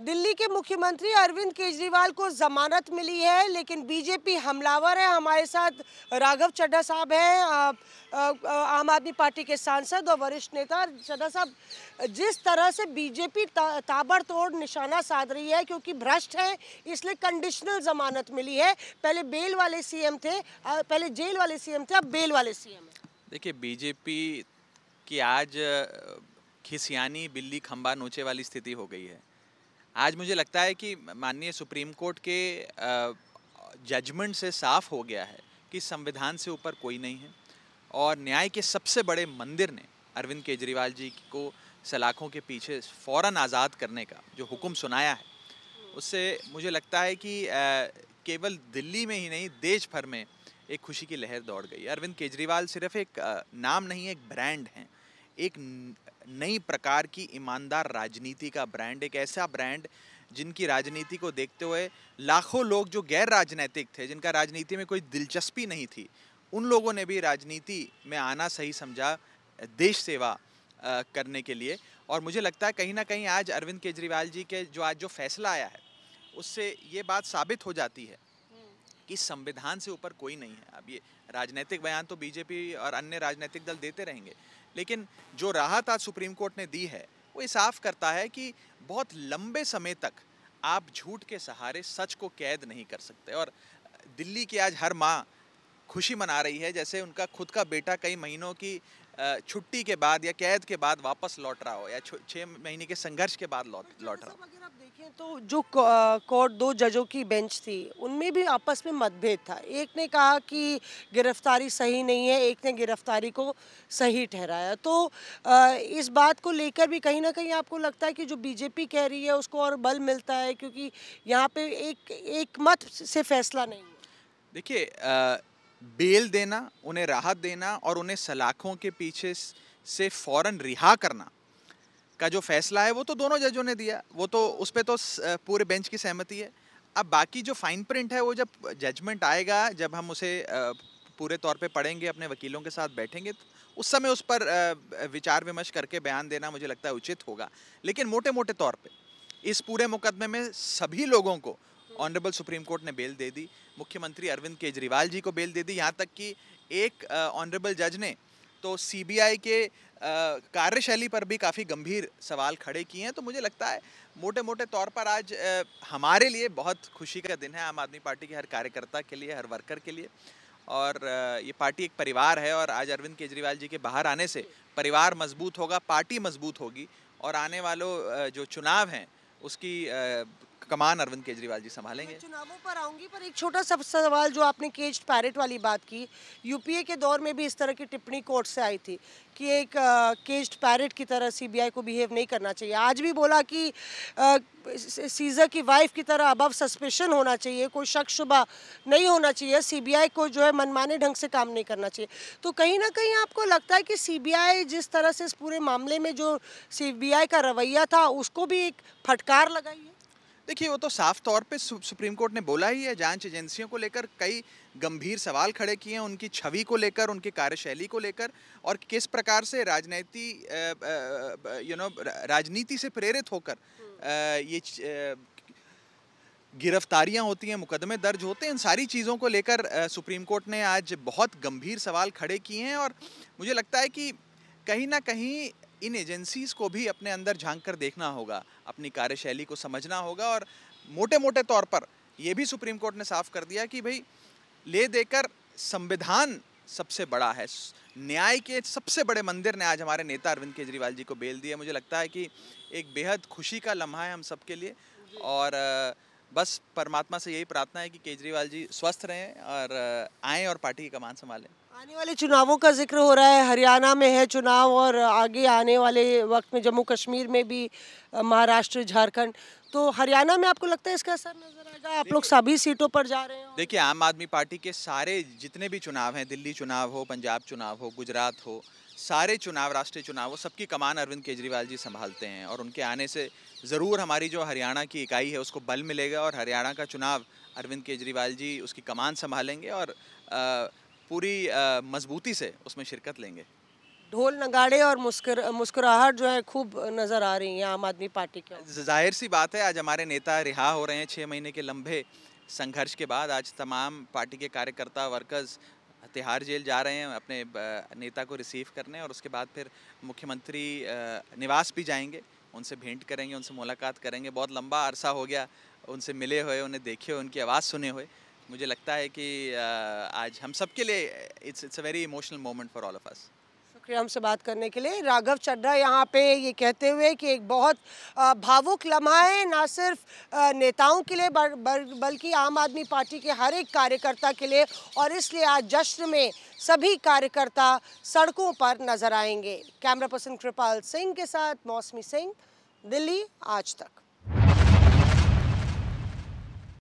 दिल्ली के मुख्यमंत्री अरविंद केजरीवाल को जमानत मिली है लेकिन बीजेपी हमलावर है हमारे साथ राघव चड्ढा साहब हैं आम आदमी पार्टी के सांसद और वरिष्ठ नेता चड्ढा साहब जिस तरह से बीजेपी ता, ताबड़तोड़ निशाना साध रही है क्योंकि भ्रष्ट है इसलिए कंडीशनल जमानत मिली है पहले बेल वाले सी थे पहले जेल वाले सी थे अब बेल वाले सी एम देखिए बीजेपी की आज खिसियानी बिल्ली खंबा नोचे वाली स्थिति हो गई है आज मुझे लगता है कि माननीय सुप्रीम कोर्ट के जजमेंट से साफ हो गया है कि संविधान से ऊपर कोई नहीं है और न्याय के सबसे बड़े मंदिर ने अरविंद केजरीवाल जी को सलाखों के पीछे फ़ौर आज़ाद करने का जो हुक्म सुनाया है उससे मुझे लगता है कि केवल दिल्ली में ही नहीं देश भर में एक खुशी की लहर दौड़ गई अरविंद केजरीवाल सिर्फ एक नाम नहीं एक ब्रांड हैं एक नई प्रकार की ईमानदार राजनीति का ब्रांड एक ऐसा ब्रांड जिनकी राजनीति को देखते हुए लाखों लोग जो गैर राजनैतिक थे जिनका राजनीति में कोई दिलचस्पी नहीं थी उन लोगों ने भी राजनीति में आना सही समझा देश सेवा करने के लिए और मुझे लगता है कहीं ना कहीं आज अरविंद केजरीवाल जी के जो आज जो फैसला आया है उससे ये बात साबित हो जाती है कि संविधान से ऊपर कोई नहीं है अब ये राजनीतिक बयान तो बीजेपी और अन्य राजनीतिक दल देते रहेंगे लेकिन जो राहत आज सुप्रीम कोर्ट ने दी है वो ये साफ करता है कि बहुत लंबे समय तक आप झूठ के सहारे सच को कैद नहीं कर सकते और दिल्ली की आज हर माँ खुशी मना रही है जैसे उनका खुद का बेटा कई महीनों की छुट्टी के बाद या कैद के बाद वापस लौट रहा हो या छः महीने के संघर्ष के बाद लौट लौट रहा हो अगर आप देखें तो जो कोर्ट दो जजों की बेंच थी उनमें भी आपस में मतभेद था एक ने कहा कि गिरफ्तारी सही नहीं है एक ने गिरफ्तारी को सही ठहराया तो इस बात को लेकर भी कहीं ना कहीं आपको लगता है कि जो बीजेपी कह रही है उसको और बल मिलता है क्योंकि यहाँ पे एक एक मत से फैसला नहीं देखिए बेल देना उन्हें राहत देना और उन्हें सलाखों के पीछे से फ़ौर रिहा करना का जो फैसला है वो तो दोनों जजों ने दिया वो तो उस पर तो पूरे बेंच की सहमति है अब बाकी जो फाइन प्रिंट है वो जब जजमेंट आएगा जब हम उसे पूरे तौर पे पढ़ेंगे अपने वकीलों के साथ बैठेंगे तो उस समय उस पर विचार विमर्श करके बयान देना मुझे लगता है उचित होगा लेकिन मोटे मोटे तौर पे इस पूरे मुकदमे में सभी लोगों को ऑनरेबल सुप्रीम कोर्ट ने बेल दे दी मुख्यमंत्री अरविंद केजरीवाल जी को बेल दे दी यहाँ तक कि एक ऑनरेबल जज ने तो सीबीआई के कार्यशैली पर भी काफ़ी गंभीर सवाल खड़े किए हैं तो मुझे लगता है मोटे मोटे तौर पर आज आ, हमारे लिए बहुत खुशी का दिन है आम आदमी पार्टी के हर कार्यकर्ता के लिए हर वर्कर के लिए और आ, ये पार्टी एक परिवार है और आज अरविंद केजरीवाल जी के बाहर आने से परिवार मजबूत होगा पार्टी मजबूत होगी और आने वालों जो चुनाव हैं उसकी कमान अरविंद केजरीवाल जी संभालेंगे चुनावों पर आऊंगी पर एक छोटा सा सवाल जो आपने केज पैरेट वाली बात की यूपीए के दौर में भी इस तरह की टिप्पणी कोर्ट से आई थी कि एक केज्ड पैरेट की तरह सीबीआई को बिहेव नहीं करना चाहिए आज भी बोला कि सीजर की वाइफ की तरह अबव सस्पेशन होना चाहिए कोई शक शुबा नहीं होना चाहिए सीबीआई को जो है मनमाने ढंग से काम नहीं करना चाहिए तो कहीं ना कहीं आपको लगता है कि सीबीआई जिस तरह से इस पूरे मामले में जो सीबीआई का रवैया था उसको भी एक फटकार लगाई है देखिए वो तो साफ तौर पे सुप्रीम कोर्ट ने बोला ही है जांच एजेंसियों को लेकर कई गंभीर सवाल खड़े किए हैं उनकी छवि को लेकर उनकी कार्यशैली को लेकर और किस प्रकार से राजनीति यू नो राजनीति से प्रेरित होकर हम्म। ये गिरफ्तारियां होती हैं मुकदमे दर्ज होते हैं इन सारी चीज़ों को लेकर सुप्रीम कोर्ट ने आज बहुत गंभीर सवाल खड़े किए हैं और मुझे लगता है कि कहीं ना कहीं इन एजेंसीज़ को भी अपने अंदर झांक कर देखना होगा अपनी कार्यशैली को समझना होगा और मोटे मोटे तौर पर ये भी सुप्रीम कोर्ट ने साफ कर दिया कि भाई ले देकर संविधान सबसे बड़ा है न्याय के सबसे बड़े मंदिर ने आज हमारे नेता अरविंद केजरीवाल जी को बेल दिया मुझे लगता है कि एक बेहद खुशी का लम्हा है हम सबके लिए और आ, बस परमात्मा से यही प्रार्थना है कि केजरीवाल जी स्वस्थ रहें और आएँ और पार्टी की कमान संभालें आने वाले चुनावों का जिक्र हो रहा है हरियाणा में है चुनाव और आगे आने वाले वक्त में जम्मू कश्मीर में भी महाराष्ट्र झारखंड तो हरियाणा में आपको लगता है इसका असर नजर आएगा आप लोग सभी सीटों पर जा रहे हैं देखिए आम आदमी पार्टी के सारे जितने भी चुनाव हैं दिल्ली चुनाव हो पंजाब चुनाव हो गुजरात हो सारे चुनाव राष्ट्रीय चुनाव वो सबकी कमान अरविंद केजरीवाल जी संभालते हैं और उनके आने से ज़रूर हमारी जो हरियाणा की इकाई है उसको बल मिलेगा और हरियाणा का चुनाव अरविंद केजरीवाल जी उसकी कमान संभालेंगे और पूरी मजबूती से उसमें शिरकत लेंगे ढोल नगाड़े और मुस्कर मुस्कुराहट जो है खूब नज़र आ रही है आम आदमी पार्टी की जाहिर सी बात है आज हमारे नेता रिहा हो रहे हैं छः महीने के लंबे संघर्ष के बाद आज तमाम पार्टी के कार्यकर्ता वर्कर्स तिहाड़ जेल जा रहे हैं अपने नेता को रिसीव करने और उसके बाद फिर मुख्यमंत्री निवास भी जाएंगे उनसे भेंट करेंगे उनसे मुलाकात करेंगे बहुत लंबा अरसा हो गया उनसे मिले हुए उन्हें देखे हुए उनकी आवाज़ सुने हुए मुझे लगता है कि आज हम सबके लिए it's it's a very emotional moment for all of us शुक्रिया हमसे बात करने के लिए राघव चड्ढा यहाँ पे ये कहते हुए कि एक बहुत भावुक लम्हा है ना सिर्फ नेताओं के लिए बल्कि आम आदमी पार्टी के हर एक कार्यकर्ता के लिए और इसलिए आज जश्न में सभी कार्यकर्ता सड़कों पर नजर आएंगे कैमरा पर्सन कृपाल सिंह के साथ मौसमी सिंह दिल्ली आज तक